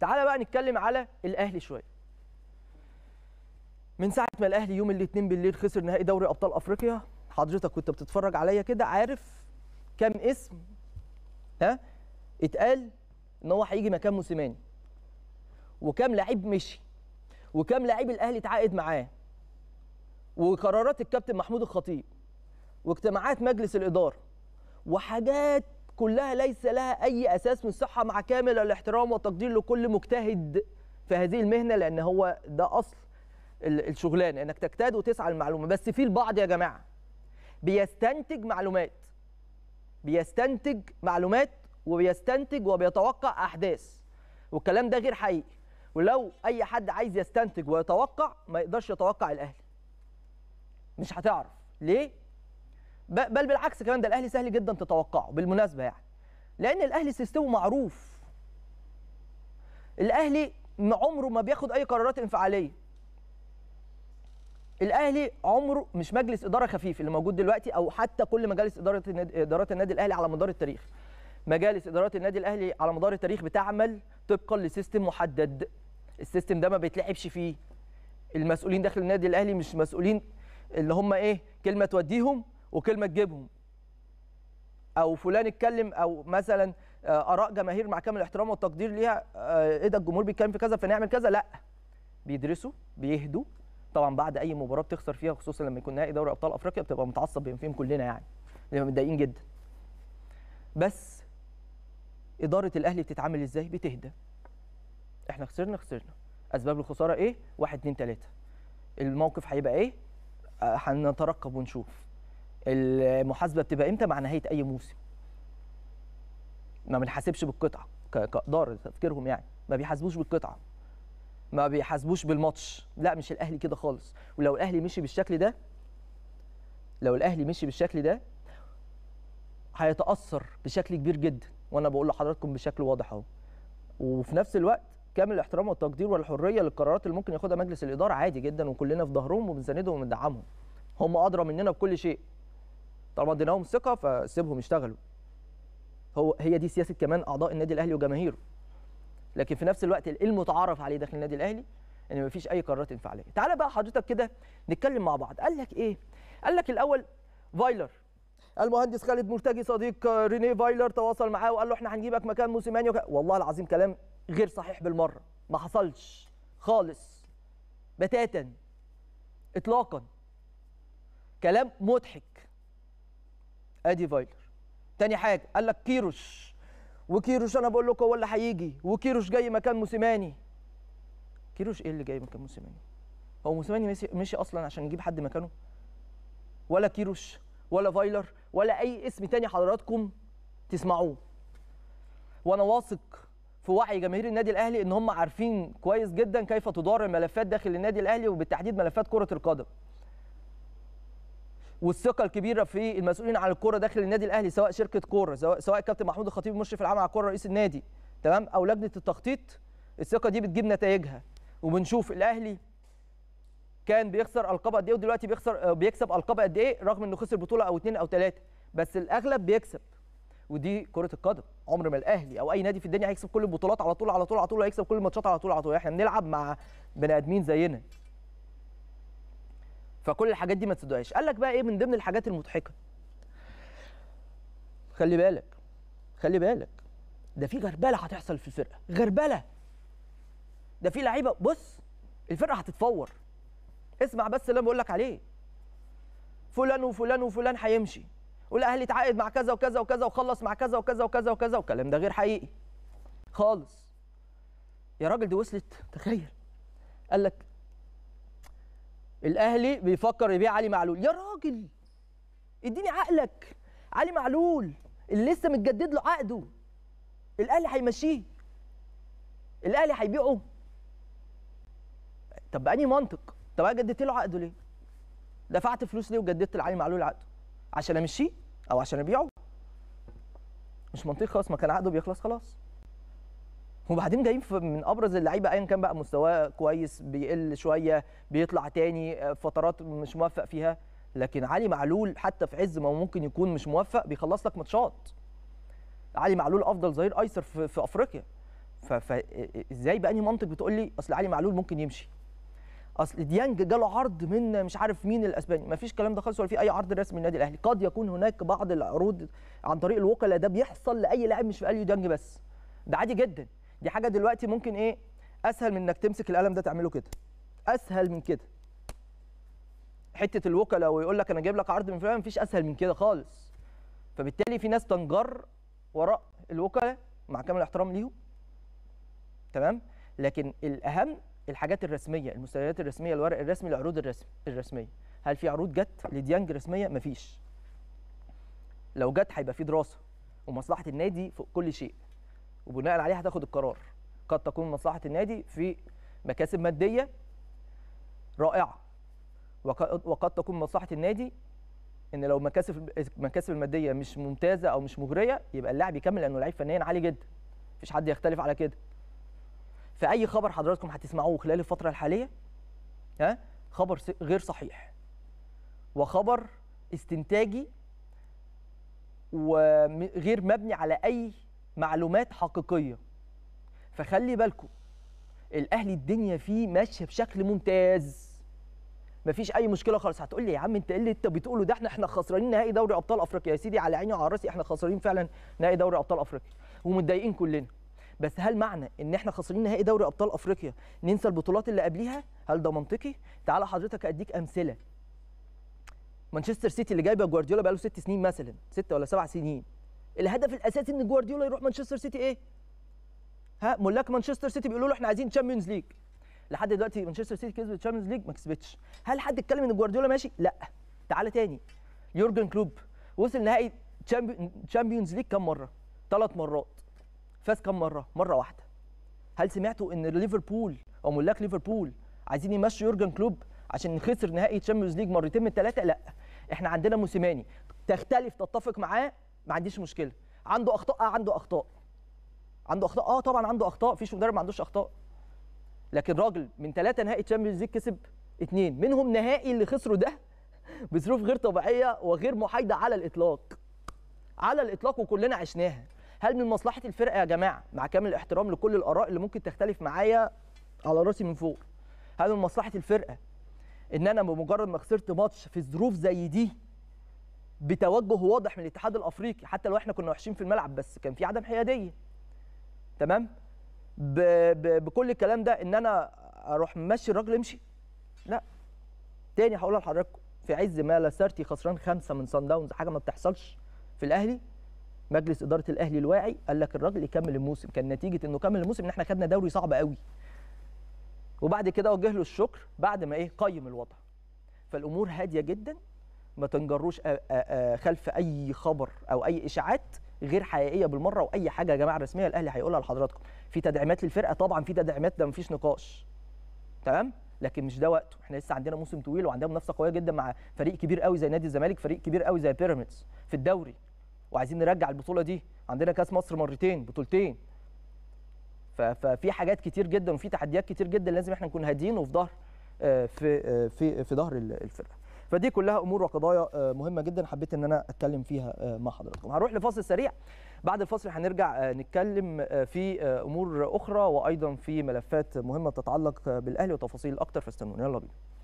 تعالى بقى نتكلم على الاهلي شويه من ساعه ما الاهلي يوم الاثنين بالليل خسر نهائي دوري ابطال افريقيا حضرتك كنت بتتفرج عليا كده عارف كام اسم ها اتقال ان هو هيجي مكان موسيماني وكام لعيب مشي وكام لعيب الاهلي اتعاقد معاه وقرارات الكابتن محمود الخطيب واجتماعات مجلس الاداره وحاجات كلها ليس لها أي أساس من الصحة مع كامل الاحترام والتقدير لكل مجتهد في هذه المهنة لأن هو ده أصل الشغلانة أنك تجتهد وتسعى للمعلومة بس في البعض يا جماعة بيستنتج معلومات بيستنتج معلومات وبيستنتج وبيتوقع أحداث والكلام ده غير حقيقي ولو أي حد عايز يستنتج ويتوقع ما يقدرش يتوقع الأهلي مش هتعرف ليه؟ بل بالعكس كمان ده الاهلي سهل جدا تتوقعه بالمناسبه يعني لان الاهلي سيستمه معروف الاهلي عمره ما بياخد اي قرارات انفعاليه الاهلي عمره مش مجلس اداره خفيف اللي موجود دلوقتي او حتى كل مجالس اداره ادارات النادي الاهلي على مدار التاريخ مجالس ادارات النادي الاهلي على مدار التاريخ بتعمل طبقا لسيستم محدد السيستم ده ما بيتلعبش فيه المسؤولين داخل النادي الاهلي مش مسؤولين اللي هم ايه كلمه توديهم وكلمه تجيبهم او فلان اتكلم او مثلا آه، اراء جماهير مع كامل الاحترام والتقدير ليها آه، ايه ده الجمهور بيتكلم في كذا فنعمل كذا لا بيدرسوا بيهدوا طبعا بعد اي مباراه بتخسر فيها خصوصا لما يكون نهائي دوري ابطال افريقيا بتبقى متعصب بين فيهم كلنا يعني بنبقى متضايقين جدا بس اداره الاهلي بتتعامل ازاي بتهدى احنا خسرنا خسرنا اسباب الخساره ايه 1 2 3 الموقف هيبقى ايه آه، هنترقب ونشوف المحاسبه بتبقى امتى مع نهايه اي موسم ما بنحاسبش بالقطعه كقدار تفكيرهم يعني ما بيحاسبوش بالقطعه ما بيحاسبوش بالماتش لا مش الاهلي كده خالص ولو الاهلي مشي بالشكل ده لو الاهلي مشي بالشكل ده هيتاثر بشكل كبير جدا وانا بقول لحضراتكم بشكل واضح اهو وفي نفس الوقت كامل الاحترام والتقدير والحريه للقرارات اللي ممكن ياخدها مجلس الاداره عادي جدا وكلنا في ظهرهم وبنساندهم وبندعمهم هم ادرى مننا بكل شيء طالما اديناهم ثقه فسيبهم يشتغلوا هو هي دي سياسه كمان اعضاء النادي الاهلي وجماهيره لكن في نفس الوقت إيه المتعارف عليه داخل النادي الاهلي ان مفيش اي قرارات انفعاليه تعالى بقى حضرتك كده نتكلم مع بعض قال لك ايه قال لك الاول فايلر المهندس خالد مرتجي صديق رينيه فايلر تواصل معاه وقال له احنا هنجيبك مكان موسيماني وك... والله العظيم كلام غير صحيح بالمره ما حصلش خالص بتاتا اطلاقا كلام مضحك ادي فايلر تاني حاجه قال لك كيروش وكيروش انا بقول لكم هو اللي هيجي وكيروش جاي مكان موسيماني كيروش ايه اللي جاي مكان موسيماني هو موسيماني مشي, مشي اصلا عشان يجيب حد مكانه ولا كيروش ولا فايلر ولا اي اسم تاني حضراتكم تسمعوه وانا واثق في وعي جماهير النادي الاهلي ان هم عارفين كويس جدا كيف تدار الملفات داخل النادي الاهلي وبالتحديد ملفات كره القدم والثقه الكبيره في المسؤولين عن الكوره داخل النادي الاهلي سواء شركه كوره سواء الكابتن محمود الخطيب المشرف العام على الكوره رئيس النادي تمام او لجنه التخطيط الثقه دي بتجيب نتائجها وبنشوف الاهلي كان بيخسر القاب قد ايه ودلوقتي بيخسر آه، بيكسب القاب قد ايه رغم انه خسر بطوله او اثنين او ثلاثه بس الاغلب بيكسب ودي كره القدم عمر ما الاهلي او اي نادي في الدنيا هيكسب كل البطولات على طول على طول على طول هيكسب كل الماتشات على طول على طول احنا بنلعب مع بني ادمين زينا فكل الحاجات دي ما تصدقهاش قال لك بقى ايه من ضمن الحاجات المضحكه خلي بالك خلي بالك ده في غربله هتحصل في الفرقه غربله ده في لعيبه بص الفرقه هتتفور اسمع بس اللي انا بقول لك عليه فلان وفلان وفلان هيمشي والاهلي اتعاقد مع كذا وكذا وكذا وخلص مع كذا وكذا وكذا وكذا والكلام ده غير حقيقي خالص يا راجل دي وصلت تخيل قال لك الاهلي بيفكر يبيع علي معلول يا راجل اديني عقلك علي معلول اللي لسه متجدد له عقده الاهلي هيمشيه الاهلي هيبيعه طب بأني منطق طب انا جددت له عقده ليه دفعت فلوس ليه وجددت لعلي معلول عقده عشان امشيه او عشان ابيعه مش منطقي خالص ما كان عقده بيخلص خلاص وبعدين جايين من ابرز اللعيبه ايا كان بقى مستواه كويس بيقل شويه بيطلع تاني آه، فترات مش موفق فيها لكن علي معلول حتى في عز ما ممكن يكون مش موفق بيخلص لك ماتشات علي معلول افضل ظهير ايسر في, في افريقيا فازاي باني منطق بتقول لي اصل علي معلول ممكن يمشي اصل ديانج جاله عرض من مش عارف مين الاسباني مفيش كلام ده خالص ولا في اي عرض رسمي للنادي الاهلي قد يكون هناك بعض العروض عن طريق الوكلاء ده بيحصل لاي لاعب مش في اليو ديانج بس ده عادي جدا دي حاجه دلوقتي ممكن ايه اسهل من انك تمسك القلم ده تعمله كده اسهل من كده حته الوكلاء ويقول لك انا جايب لك عرض من فلان مفيش اسهل من كده خالص فبالتالي في ناس تنجر وراء الوكلاء مع كامل الاحترام ليهم تمام لكن الاهم الحاجات الرسميه المستندات الرسميه الورق الرسمي العروض الرسم الرسميه هل في عروض جت لديانج رسميه مفيش لو جت هيبقى في دراسه ومصلحه النادي فوق كل شيء وبناء عليه هتاخد القرار قد تكون مصلحه النادي في مكاسب ماديه رائعه وقد تكون مصلحه النادي ان لو مكاسب المكاسب الماديه مش ممتازه او مش مغريه يبقى اللاعب يكمل لانه لعيب فنيا عالي جدا مفيش حد يختلف على كده فاي خبر حضراتكم هتسمعوه خلال الفتره الحاليه ها خبر غير صحيح وخبر استنتاجي وغير مبني على اي معلومات حقيقيه فخلي بالكم الاهلي الدنيا فيه ماشيه بشكل ممتاز مفيش اي مشكله خالص هتقول لي يا عم انت ايه اللي انت بتقوله ده احنا احنا خسرانين نهائي دوري ابطال افريقيا يا سيدي على عيني وعلى راسي احنا خسرانين فعلا نهائي دوري ابطال افريقيا ومتضايقين كلنا بس هل معنى ان احنا خسرانين نهائي دوري ابطال افريقيا ننسى البطولات اللي قبليها هل ده منطقي تعالى حضرتك اديك امثله مانشستر سيتي اللي جايبه جوارديولا بقاله ست سنين مثلا ست ولا سبع سنين الهدف الاساسي ان جوارديولا يروح مانشستر سيتي ايه ها ملاك مانشستر سيتي بيقولوا له احنا عايزين تشامبيونز ليج لحد دلوقتي مانشستر سيتي كسبت تشامبيونز ليج ما كسبتش هل حد اتكلم ان جوارديولا ماشي لا تعالى تاني يورجن كلوب وصل نهائي تشامبيونز ليج كام مره ثلاث مرات فاز كام مره مره واحده هل سمعتوا ان ليفربول او ملاك ليفربول عايزين يمشوا يورجن كلوب عشان خسر نهائي تشامبيونز ليج مرتين من ثلاثه لا احنا عندنا موسيماني تختلف تتفق معاه ما عنديش مشكله عنده اخطاء اه عنده اخطاء عنده اخطاء اه طبعا عنده اخطاء مفيش مدرب ما عندوش اخطاء لكن راجل من ثلاثه نهائي تشامبيونز ليج كسب اثنين منهم نهائي اللي خسره ده بظروف غير طبيعيه وغير محايده على الاطلاق على الاطلاق وكلنا عشناها هل من مصلحه الفرقه يا جماعه مع كامل الاحترام لكل الاراء اللي ممكن تختلف معايا على راسي من فوق هل من مصلحه الفرقه ان انا بمجرد ما خسرت ماتش في ظروف زي دي بتوجه واضح من الاتحاد الافريقي حتى لو احنا كنا وحشين في الملعب بس كان في عدم حياديه تمام ب ب بكل الكلام ده ان انا اروح ماشي الراجل امشي لا تاني هقولها لحضراتكم في عز ما لاسارتي خسران خمسه من سان داونز حاجه ما بتحصلش في الاهلي مجلس اداره الاهلي الواعي قال لك الراجل يكمل الموسم كان نتيجه انه كمل الموسم ان احنا خدنا دوري صعب قوي وبعد كده وجه له الشكر بعد ما ايه قيم الوضع فالامور هاديه جدا ما تنجروش خلف اي خبر او اي اشاعات غير حقيقيه بالمره واي حاجه يا جماعه رسميه الاهلي هيقولها لحضراتكم في تدعيمات للفرقه طبعا في تدعيمات ده مفيش نقاش تمام لكن مش ده وقته احنا لسه عندنا موسم طويل وعندنا منافسه قويه جدا مع فريق كبير قوي زي نادي الزمالك فريق كبير قوي زي بيراميدز في الدوري وعايزين نرجع البطوله دي عندنا كاس مصر مرتين بطولتين ففي حاجات كتير جدا وفي تحديات كتير جدا لازم احنا نكون هادين وفي ظهر آه، في آه، في في ظهر الفرقه فدي كلها امور وقضايا آه، مهمه جدا حبيت ان انا اتكلم فيها آه، مع حضراتكم هنروح لفاصل سريع بعد الفصل هنرجع آه، نتكلم في امور اخرى وايضا في ملفات مهمه تتعلق بالاهلي وتفاصيل اكتر فاستنونا يلا بينا